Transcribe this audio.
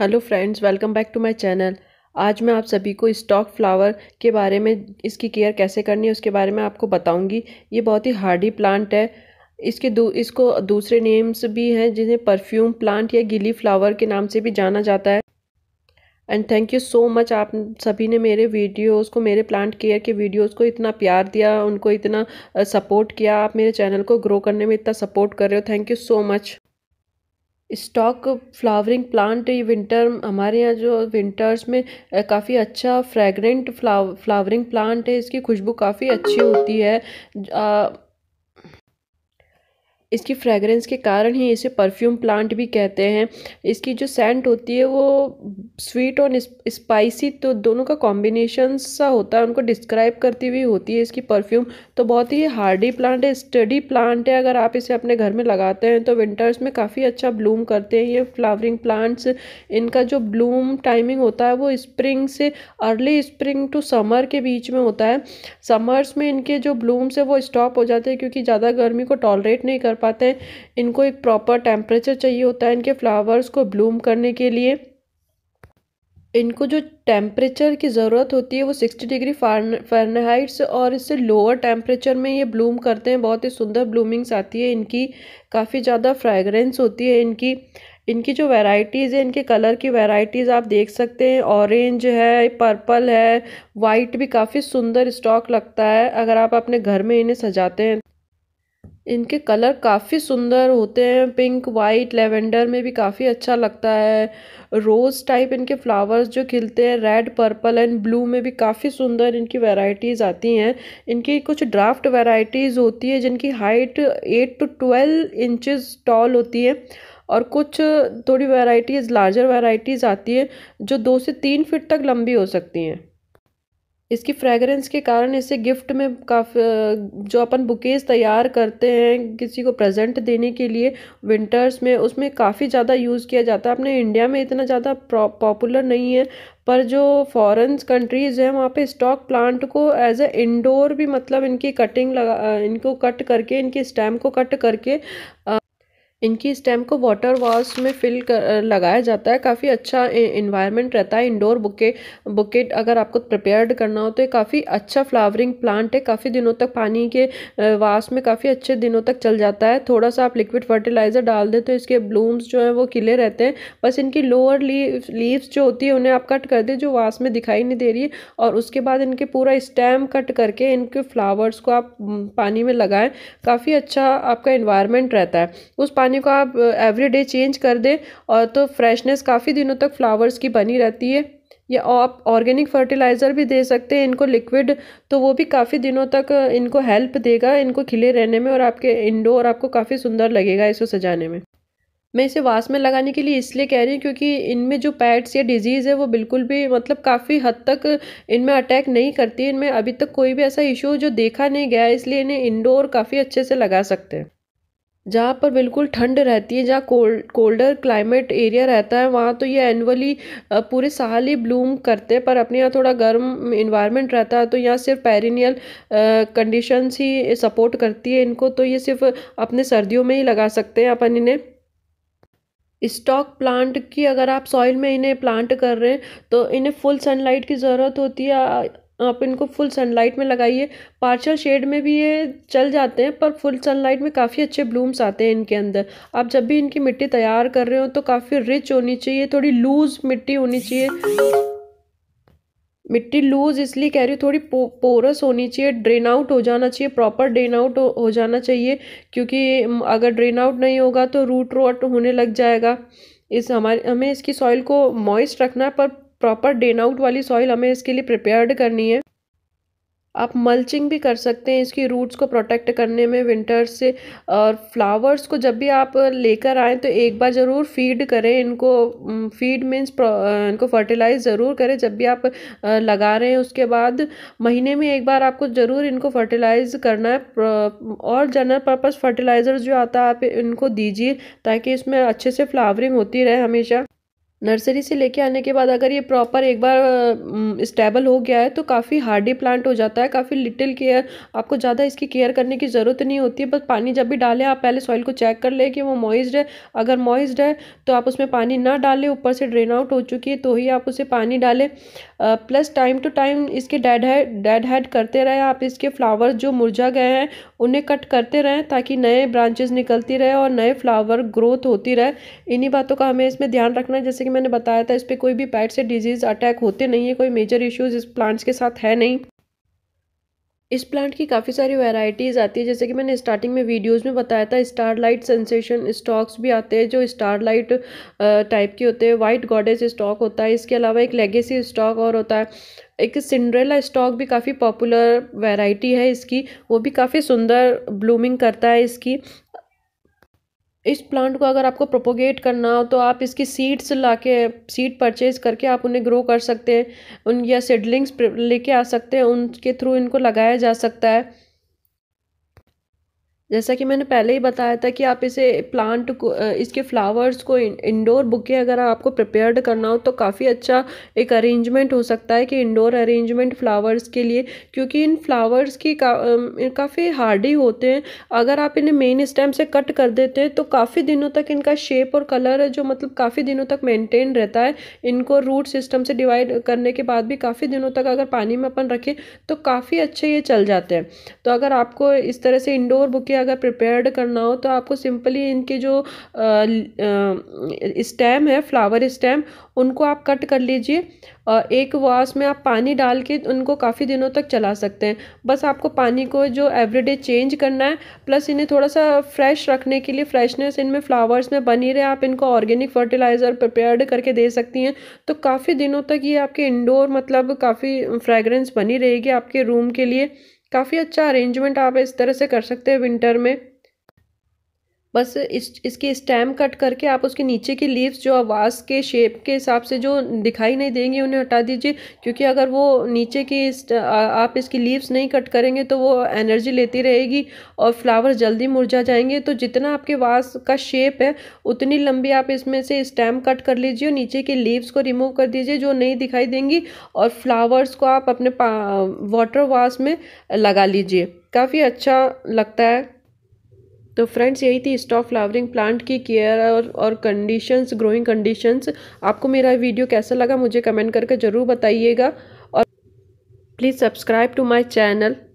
hello friends welcome back to my channel आज मैं आप सभी को स्टॉक फ्लावर के बारे में इसकी केयर कैसे करनी है उसके बारे में आपको बताऊंगी ये बहुत ही हार्डी प्लांट है इसके दू इसको दूसरे नेम्स भी हैं जिन्हें परफ्यूम प्लांट या गिली फ्लावर के नाम से भी जाना जाता है and thank you so much आप सभी ने मेरे वीडियोज़ को मेरे प्लांट केयर के वीडियोज़ को इतना प्यार दिया उनको इतना सपोर्ट किया आप मेरे चैनल को ग्रो करने में इतना सपोर्ट कर रहे हो thank you so much stock flowering plant ये विंटर हमारे यहाँ जो विंटर्स में काफ़ी अच्छा फ्रेगरेंट फ्लाव फ्लावरिंग प्लांट है इसकी खुशबू काफ़ी अच्छी होती है इसकी फ्रेगरेंस के कारण ही इसे परफ्यूम प्लांट भी कहते हैं इसकी जो सेंट होती है वो स्वीट और स्पाइसी तो दोनों का कॉम्बिनेशन सा होता है उनको डिस्क्राइब करती हुई होती है इसकी परफ्यूम तो बहुत ही हार्डी प्लांट है स्टडी प्लांट है अगर आप इसे अपने घर में लगाते हैं तो विंटर्स में काफ़ी अच्छा ब्लूम करते हैं ये फ्लावरिंग प्लांट्स इनका जो ब्लूम टाइमिंग होता है वो स्प्रिंग से अर्ली स्प्रिंग टू समर के बीच में होता है समर्स में इनके जो ब्लूम्स है वो स्टॉप हो जाते हैं क्योंकि ज़्यादा गर्मी को टॉलरेट नहीं कर पाते हैं इनको एक प्रॉपर टेम्परेचर चाहिए होता है इनके फ्लावर्स को ब्लूम करने के लिए इनको जो टेम्परेचर की ज़रूरत होती है वो सिक्सटी डिग्री फ़ारेनहाइट से और इससे लोअर टेम्परेचर में ये ब्लूम करते हैं बहुत ही सुंदर ब्लूमिंग्स आती है इनकी काफ़ी ज़्यादा फ्रेगरेंस होती है इनकी इनकी जो वेराइटीज है इनके कलर की वेराइटीज आप देख सकते हैं ऑरेंज है पर्पल है वाइट भी काफ़ी सुंदर स्टॉक लगता है अगर आप अपने घर में इन्हें सजाते हैं इनके कलर काफ़ी सुंदर होते हैं पिंक वाइट लेवेंडर में भी काफ़ी अच्छा लगता है रोज़ टाइप इनके फ्लावर्स जो खिलते हैं रेड पर्पल एंड ब्लू में भी काफ़ी सुंदर इनकी वेराइटीज़ आती हैं इनकी कुछ ड्राफ्ट वेराइटीज़ होती है जिनकी height eight to twelve inches tall होती है और कुछ थोड़ी वेराइटीज़ लार्जर वेराइटीज़ आती है जो दो से तीन फिट तक लंबी हो सकती हैं इसकी फ्रेगरेंस के कारण इसे गिफ्ट में काफ़ी जो अपन बुकेज तैयार करते हैं किसी को प्रेजेंट देने के लिए विंटर्स में उसमें काफ़ी ज़्यादा यूज़ किया जाता है अपने इंडिया में इतना ज़्यादा पॉपुलर नहीं है पर जो फॉरेन कंट्रीज़ हैं वहाँ पे स्टॉक प्लांट को एज ए इंडोर भी मतलब इनकी कटिंग लगा इनको कट करके इनके स्टैम्प को कट करके आ, इनकी स्टेम को वाटर वाश में फिल कर लगाया जाता है काफ़ी अच्छा इन्वायरमेंट रहता है इंडोर बुके बुकेट अगर आपको प्रिपेयर्ड करना हो तो ये काफ़ी अच्छा फ्लावरिंग प्लांट है काफ़ी दिनों तक पानी के वास में काफ़ी अच्छे दिनों तक चल जाता है थोड़ा सा आप लिक्विड फर्टिलाइज़र डाल दें तो इसके ब्लूम्स जो हैं वो किले रहते हैं बस इनकी लोअर लीव लीव्स जो होती है उन्हें आप कट कर दें जो वास में दिखाई नहीं दे रही है और उसके बाद इनके पूरा स्टेम कट करके इनके फ्लावर्स को आप पानी में लगाएं काफ़ी अच्छा आपका इन्वायरमेंट रहता है उस पानी पानी को आप एवरीडे चेंज कर दें और तो फ्रेशनेस काफ़ी दिनों तक फ्लावर्स की बनी रहती है या आप ऑर्गेनिक फर्टिलाइज़र भी दे सकते हैं इनको लिक्विड तो वो भी काफ़ी दिनों तक इनको हेल्प देगा इनको खिले रहने में और आपके इंडोर आपको काफ़ी सुंदर लगेगा इसको सजाने में मैं इसे वास में लगाने के लिए इसलिए कह रही हूँ क्योंकि इनमें जो पैड्स या डिजीज़ है वो बिल्कुल भी मतलब काफ़ी हद तक इनमें अटैक नहीं करती इनमें अभी तक कोई भी ऐसा इशू जो देखा नहीं गया इसलिए इन्हें इंडोर काफ़ी अच्छे से लगा सकते हैं जहाँ पर बिल्कुल ठंड रहती है जहाँ कोल्ड कोल्डर क्लाइमेट एरिया रहता है वहाँ तो ये एनुअली पूरे साल ही ब्लूम करते हैं पर अपने यहाँ थोड़ा गर्म इन्वायरमेंट रहता है तो यहाँ सिर्फ पेरिनियल कंडीशंस ही सपोर्ट करती है इनको तो ये सिर्फ अपने सर्दियों में ही लगा सकते हैं अपन इन्हें स्टॉक प्लांट की अगर आप सॉइल में इन्हें प्लांट कर रहे हैं तो इन्हें फुल सनलाइट की ज़रूरत होती है आप इनको फुल सनलाइट में लगाइए पार्शल शेड में भी ये चल जाते हैं पर फुल सनलाइट में काफ़ी अच्छे ब्लूम्स आते हैं इनके अंदर आप जब भी इनकी मिट्टी तैयार कर रहे हो तो काफ़ी रिच होनी चाहिए थोड़ी लूज़ मिट्टी होनी चाहिए मिट्टी लूज इसलिए कह रही हूँ थोड़ी पो, पोरस होनी चाहिए ड्रेन आउट हो जाना चाहिए प्रॉपर ड्रेन आउट हो, हो जाना चाहिए क्योंकि अगर ड्रेन आउट नहीं होगा तो रूट रोट होने लग जाएगा इस हमारे हमें इसकी सॉइल को मॉइस्ट रखना है पर प्रॉपर डेन आउट वाली सॉइल हमें इसके लिए प्रिपेयर्ड करनी है आप मल्चिंग भी कर सकते हैं इसकी रूट्स को प्रोटेक्ट करने में विंटर्स से और फ्लावर्स को जब भी आप लेकर आएँ तो एक बार ज़रूर फीड करें इनको फीड मीन्स इनको फर्टिलाइज ज़रूर करें जब भी आप लगा रहे हैं उसके बाद महीने में एक बार आपको ज़रूर इनको फर्टिलाइज करना है और जनरल पर्पज़ फर्टिलाइज़र जो आता है आप इनको दीजिए ताकि इसमें अच्छे से फ्लावरिंग होती रहे हमेशा नर्सरी से लेके आने के बाद अगर ये प्रॉपर एक बार स्टेबल हो गया है तो काफ़ी हार्डी प्लांट हो जाता है काफ़ी लिटिल केयर आपको ज़्यादा इसकी केयर करने की ज़रूरत नहीं होती है बस पानी जब भी डालें आप पहले सॉइल को चेक कर लें कि वो मॉइस्ड है अगर मॉइस्ड है तो आप उसमें पानी ना डालें ऊपर से ड्रेन आउट हो चुकी है तो ही आप उसे पानी डालें प्लस टाइम टू टाइम इसके डेड हेड डेड हेड करते रहें आप इसके फ्लावर जो मुरझा गए हैं उन्हें कट करते रहें ताकि नए ब्रांचेज निकलती रहे और नए फ्लावर ग्रोथ होती रहे इन्हीं बातों का हमें इसमें ध्यान रखना है जैसे कि मैंने बताया था इस पर कोई भी पैट से डिजीज़ अटैक होते नहीं है कोई मेजर इश्यूज़ इस प्लांट्स के साथ है नहीं इस प्लांट की काफ़ी सारी वैरायटीज़ आती है जैसे कि मैंने स्टार्टिंग में वीडियोस में बताया था स्टारलाइट सेंसेशन स्टॉक्स भी आते हैं जो स्टारलाइट टाइप के होते हैं वाइट गॉडेज स्टॉक होता है इसके अलावा एक लेगेसी स्टॉक और होता है एक सिंड्रेला स्टॉक भी काफ़ी पॉपुलर वैरायटी है इसकी वो भी काफ़ी सुंदर ब्लूमिंग करता है इसकी इस प्लांट को अगर आपको प्रोपोगेट करना हो तो आप इसकी सीड्स ला के सीड परचेज करके आप उन्हें ग्रो कर सकते हैं उन या सीडलिंग्स लेके आ सकते हैं उनके थ्रू इनको लगाया जा सकता है जैसा कि मैंने पहले ही बताया था कि आप इसे प्लांट को इसके फ्लावर्स को इंडोर बुके अगर आपको प्रिपेयर्ड करना हो तो काफ़ी अच्छा एक अरेंजमेंट हो सकता है कि इंडोर अरेंजमेंट फ्लावर्स के लिए क्योंकि इन फ्लावर्स की का, काफ़ी हार्डी होते हैं अगर आप इन्हें मेन स्टेम से कट कर देते हैं तो काफ़ी दिनों तक इनका शेप और कलर जो मतलब काफ़ी दिनों तक मेनटेन रहता है इनको रूट सिस्टम से डिवाइड करने के बाद भी काफ़ी दिनों तक अगर पानी में अपन रखें तो काफ़ी अच्छे ये चल जाते हैं तो अगर आपको इस तरह से इंडोर बुके अगर प्रिपेयर्ड करना हो तो आपको सिंपली इनके जो स्टेम है फ्लावर स्टेम उनको आप कट कर लीजिए और एक वास में आप पानी डाल के उनको काफ़ी दिनों तक चला सकते हैं बस आपको पानी को जो एवरीडे चेंज करना है प्लस इन्हें थोड़ा सा फ्रेश रखने के लिए फ्रेशनेस इनमें फ्लावर्स में बनी रहे आप इनको ऑर्गेनिक फर्टिलाइज़र प्रिपेयर्ड करके दे सकती हैं तो काफ़ी दिनों तक ये आपके इंडोर मतलब काफ़ी फ्रेगरेंस बनी रहेगी आपके रूम के लिए काफ़ी अच्छा अरेंजमेंट आप इस तरह से कर सकते हैं विंटर में बस इस इसके स्टेम कट करके आप उसके नीचे की लीव्स जो आवाज़ के शेप के हिसाब से जो दिखाई नहीं देंगी उन्हें हटा दीजिए क्योंकि अगर वो नीचे की आप इसकी लीव्स नहीं कट करेंगे तो वो एनर्जी लेती रहेगी और फ्लावर जल्दी मुरझा जाएंगे तो जितना आपके वास का शेप है उतनी लंबी आप इसमें से स्टेम कट कर लीजिए और नीचे के लीव्स को रिमूव कर दीजिए जो नहीं दिखाई देंगी और फ्लावर्स को आप अपने वाटर वास में लगा लीजिए काफ़ी अच्छा लगता है तो फ्रेंड्स यही थी स्टॉक फ्लावरिंग प्लांट की केयर और और कंडीशंस ग्रोइंग कंडीशंस आपको मेरा वीडियो कैसा लगा मुझे कमेंट करके ज़रूर बताइएगा और please subscribe to my channel